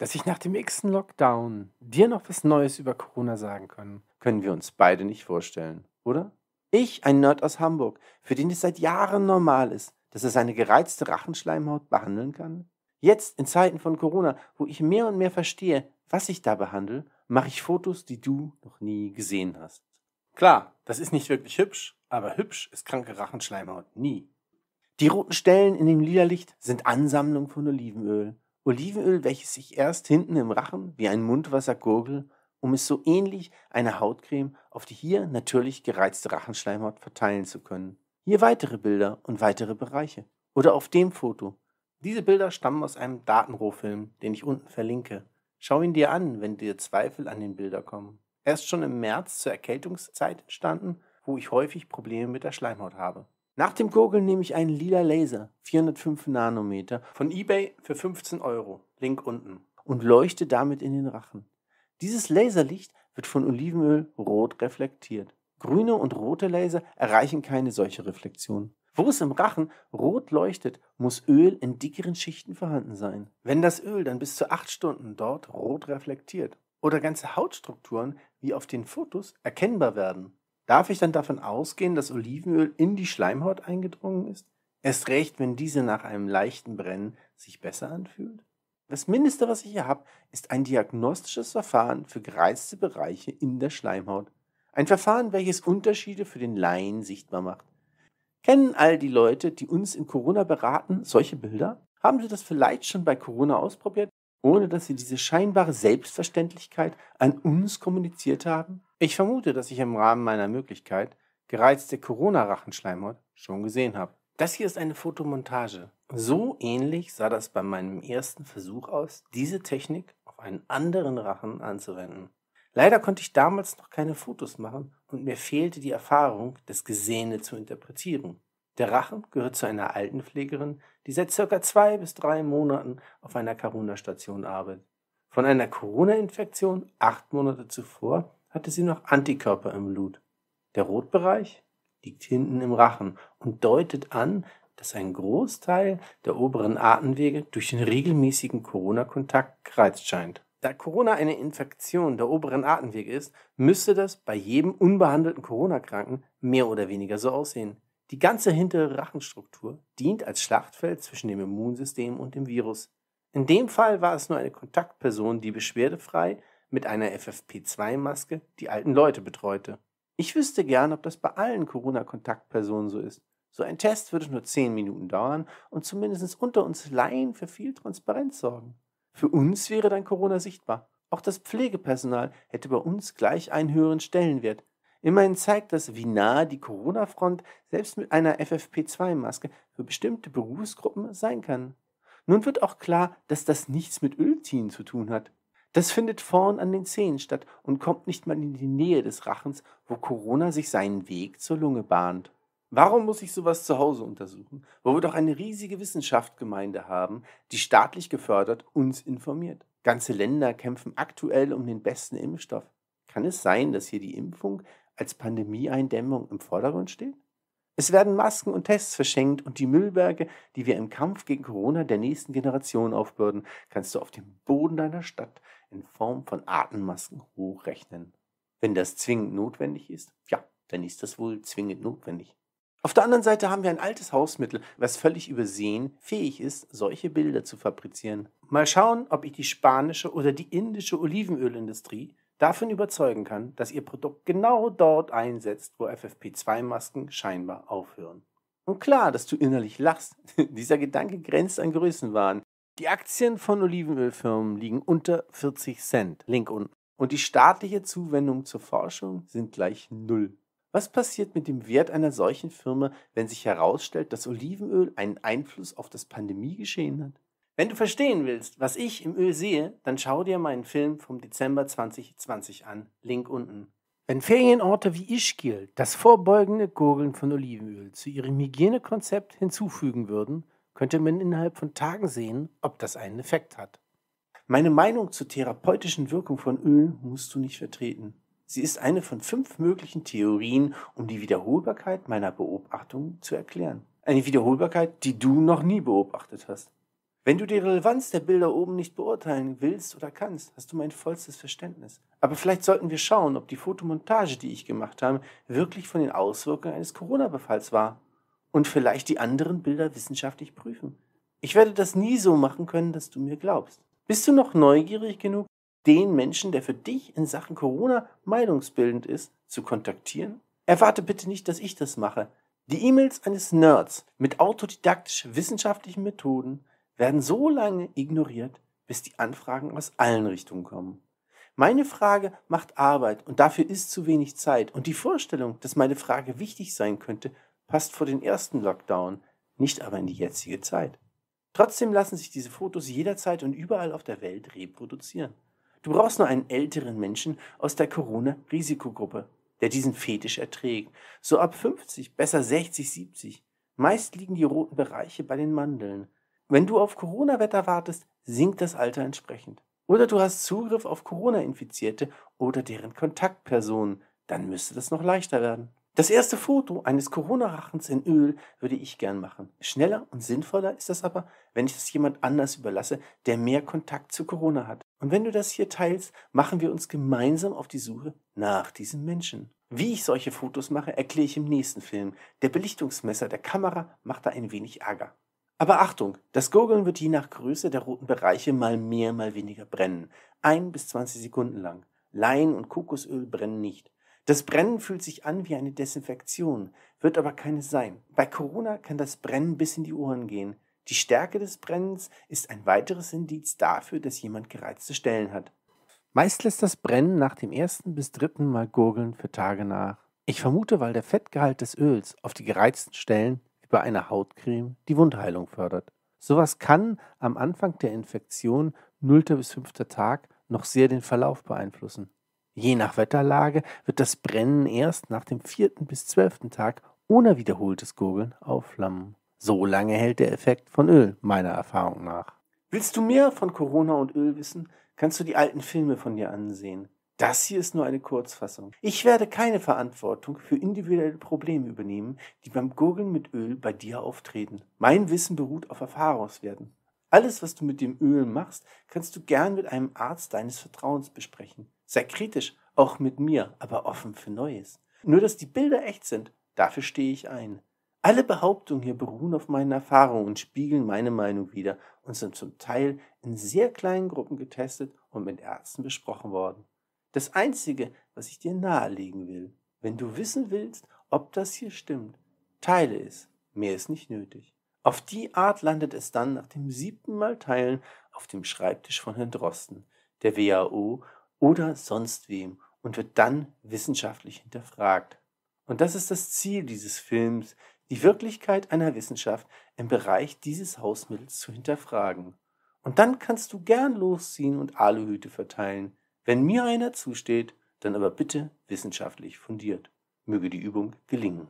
dass ich nach dem x Lockdown dir noch was Neues über Corona sagen kann, können wir uns beide nicht vorstellen, oder? Ich, ein Nerd aus Hamburg, für den es seit Jahren normal ist, dass er seine gereizte Rachenschleimhaut behandeln kann? Jetzt, in Zeiten von Corona, wo ich mehr und mehr verstehe, was ich da behandle, mache ich Fotos, die du noch nie gesehen hast. Klar, das ist nicht wirklich hübsch, aber hübsch ist kranke Rachenschleimhaut nie. Die roten Stellen in dem Liederlicht sind Ansammlung von Olivenöl. Olivenöl, welches sich erst hinten im Rachen wie ein Mundwasser gurgelt, um es so ähnlich einer Hautcreme auf die hier natürlich gereizte Rachenschleimhaut verteilen zu können. Hier weitere Bilder und weitere Bereiche. Oder auf dem Foto. Diese Bilder stammen aus einem Datenrohfilm, den ich unten verlinke. Schau ihn dir an, wenn dir Zweifel an den Bildern kommen. Er ist schon im März zur Erkältungszeit entstanden, wo ich häufig Probleme mit der Schleimhaut habe. Nach dem Gurgeln nehme ich einen lila Laser, 405 Nanometer, von eBay für 15 Euro, Link unten, und leuchte damit in den Rachen. Dieses Laserlicht wird von Olivenöl rot reflektiert. Grüne und rote Laser erreichen keine solche Reflexion. Wo es im Rachen rot leuchtet, muss Öl in dickeren Schichten vorhanden sein. Wenn das Öl dann bis zu 8 Stunden dort rot reflektiert oder ganze Hautstrukturen wie auf den Fotos erkennbar werden, Darf ich dann davon ausgehen, dass Olivenöl in die Schleimhaut eingedrungen ist? Erst recht, wenn diese nach einem leichten Brennen sich besser anfühlt? Das Mindeste, was ich hier habe, ist ein diagnostisches Verfahren für gereizte Bereiche in der Schleimhaut. Ein Verfahren, welches Unterschiede für den Laien sichtbar macht. Kennen all die Leute, die uns in Corona beraten, solche Bilder? Haben sie das vielleicht schon bei Corona ausprobiert, ohne dass sie diese scheinbare Selbstverständlichkeit an uns kommuniziert haben? Ich vermute, dass ich im Rahmen meiner Möglichkeit gereizte Corona-Rachenschleimhaut schon gesehen habe. Das hier ist eine Fotomontage. So ähnlich sah das bei meinem ersten Versuch aus, diese Technik auf einen anderen Rachen anzuwenden. Leider konnte ich damals noch keine Fotos machen und mir fehlte die Erfahrung, das Gesehene zu interpretieren. Der Rachen gehört zu einer Altenpflegerin, die seit circa zwei bis drei Monaten auf einer Corona-Station arbeitet. Von einer Corona-Infektion acht Monate zuvor hatte sie noch Antikörper im Blut. Der Rotbereich liegt hinten im Rachen und deutet an, dass ein Großteil der oberen Atemwege durch den regelmäßigen Corona-Kontakt gereizt scheint. Da Corona eine Infektion der oberen Atemwege ist, müsste das bei jedem unbehandelten Corona-Kranken mehr oder weniger so aussehen. Die ganze hintere Rachenstruktur dient als Schlachtfeld zwischen dem Immunsystem und dem Virus. In dem Fall war es nur eine Kontaktperson, die beschwerdefrei mit einer FFP2-Maske die alten Leute betreute. Ich wüsste gern, ob das bei allen Corona-Kontaktpersonen so ist. So ein Test würde nur 10 Minuten dauern und zumindest unter uns Laien für viel Transparenz sorgen. Für uns wäre dann Corona sichtbar. Auch das Pflegepersonal hätte bei uns gleich einen höheren Stellenwert. Immerhin zeigt das, wie nah die Corona-Front selbst mit einer FFP2-Maske für bestimmte Berufsgruppen sein kann. Nun wird auch klar, dass das nichts mit Ölziehen zu tun hat. Das findet vorn an den Zähnen statt und kommt nicht mal in die Nähe des Rachens, wo Corona sich seinen Weg zur Lunge bahnt. Warum muss ich sowas zu Hause untersuchen, wo wir doch eine riesige Wissenschaftsgemeinde haben, die staatlich gefördert uns informiert? Ganze Länder kämpfen aktuell um den besten Impfstoff. Kann es sein, dass hier die Impfung als Pandemieeindämmung im Vordergrund steht? Es werden Masken und Tests verschenkt und die Müllberge, die wir im Kampf gegen Corona der nächsten Generation aufbürden, kannst du auf dem Boden deiner Stadt in Form von Atemmasken hochrechnen. Wenn das zwingend notwendig ist, ja, dann ist das wohl zwingend notwendig. Auf der anderen Seite haben wir ein altes Hausmittel, was völlig übersehen fähig ist, solche Bilder zu fabrizieren. Mal schauen, ob ich die spanische oder die indische Olivenölindustrie davon überzeugen kann, dass ihr Produkt genau dort einsetzt, wo FFP2-Masken scheinbar aufhören. Und klar, dass du innerlich lachst. Dieser Gedanke grenzt an Größenwahn. Die Aktien von Olivenölfirmen liegen unter 40 Cent, Link unten. Und die staatliche Zuwendung zur Forschung sind gleich null. Was passiert mit dem Wert einer solchen Firma, wenn sich herausstellt, dass Olivenöl einen Einfluss auf das Pandemiegeschehen hat? Wenn du verstehen willst, was ich im Öl sehe, dann schau dir meinen Film vom Dezember 2020 an. Link unten. Wenn Ferienorte wie Ischgil das vorbeugende Gurgeln von Olivenöl zu ihrem Hygienekonzept hinzufügen würden, könnte man innerhalb von Tagen sehen, ob das einen Effekt hat. Meine Meinung zur therapeutischen Wirkung von Öl musst du nicht vertreten. Sie ist eine von fünf möglichen Theorien, um die Wiederholbarkeit meiner Beobachtungen zu erklären. Eine Wiederholbarkeit, die du noch nie beobachtet hast. Wenn du die Relevanz der Bilder oben nicht beurteilen willst oder kannst, hast du mein vollstes Verständnis. Aber vielleicht sollten wir schauen, ob die Fotomontage, die ich gemacht habe, wirklich von den Auswirkungen eines Corona-Befalls war. Und vielleicht die anderen Bilder wissenschaftlich prüfen. Ich werde das nie so machen können, dass du mir glaubst. Bist du noch neugierig genug, den Menschen, der für dich in Sachen Corona meinungsbildend ist, zu kontaktieren? Erwarte bitte nicht, dass ich das mache. Die E-Mails eines Nerds mit autodidaktisch wissenschaftlichen Methoden werden so lange ignoriert, bis die Anfragen aus allen Richtungen kommen. Meine Frage macht Arbeit und dafür ist zu wenig Zeit. Und die Vorstellung, dass meine Frage wichtig sein könnte, passt vor den ersten Lockdown, nicht aber in die jetzige Zeit. Trotzdem lassen sich diese Fotos jederzeit und überall auf der Welt reproduzieren. Du brauchst nur einen älteren Menschen aus der Corona-Risikogruppe, der diesen Fetisch erträgt. So ab 50, besser 60, 70. Meist liegen die roten Bereiche bei den Mandeln. Wenn du auf Corona-Wetter wartest, sinkt das Alter entsprechend. Oder du hast Zugriff auf Corona-Infizierte oder deren Kontaktpersonen, dann müsste das noch leichter werden. Das erste Foto eines Corona-Rachens in Öl würde ich gern machen. Schneller und sinnvoller ist das aber, wenn ich das jemand anders überlasse, der mehr Kontakt zu Corona hat. Und wenn du das hier teilst, machen wir uns gemeinsam auf die Suche nach diesen Menschen. Wie ich solche Fotos mache, erkläre ich im nächsten Film. Der Belichtungsmesser der Kamera macht da ein wenig Ärger. Aber Achtung, das Gurgeln wird je nach Größe der roten Bereiche mal mehr, mal weniger brennen. Ein bis 20 Sekunden lang. Lein und Kokosöl brennen nicht. Das Brennen fühlt sich an wie eine Desinfektion, wird aber keine sein. Bei Corona kann das Brennen bis in die Ohren gehen. Die Stärke des Brennens ist ein weiteres Indiz dafür, dass jemand gereizte Stellen hat. Meist lässt das Brennen nach dem ersten bis dritten Mal Gurgeln für Tage nach. Ich vermute, weil der Fettgehalt des Öls auf die gereizten Stellen bei eine Hautcreme die Wundheilung fördert. Sowas kann am Anfang der Infektion, 0. bis 5. Tag, noch sehr den Verlauf beeinflussen. Je nach Wetterlage wird das Brennen erst nach dem 4. bis 12. Tag ohne wiederholtes Gurgeln aufflammen. So lange hält der Effekt von Öl, meiner Erfahrung nach. Willst du mehr von Corona und Öl wissen, kannst du die alten Filme von dir ansehen. Das hier ist nur eine Kurzfassung. Ich werde keine Verantwortung für individuelle Probleme übernehmen, die beim Gurgeln mit Öl bei dir auftreten. Mein Wissen beruht auf Erfahrungswerten. Alles, was du mit dem Öl machst, kannst du gern mit einem Arzt deines Vertrauens besprechen. Sei kritisch, auch mit mir, aber offen für Neues. Nur, dass die Bilder echt sind, dafür stehe ich ein. Alle Behauptungen hier beruhen auf meinen Erfahrungen und spiegeln meine Meinung wider und sind zum Teil in sehr kleinen Gruppen getestet und mit Ärzten besprochen worden. Das Einzige, was ich dir nahelegen will, wenn du wissen willst, ob das hier stimmt, teile es, mehr ist nicht nötig. Auf die Art landet es dann nach dem siebten Mal Teilen auf dem Schreibtisch von Herrn Drosten, der WHO oder sonst wem und wird dann wissenschaftlich hinterfragt. Und das ist das Ziel dieses Films, die Wirklichkeit einer Wissenschaft im Bereich dieses Hausmittels zu hinterfragen. Und dann kannst du gern losziehen und Aluhüte verteilen, wenn mir einer zusteht, dann aber bitte wissenschaftlich fundiert. Möge die Übung gelingen.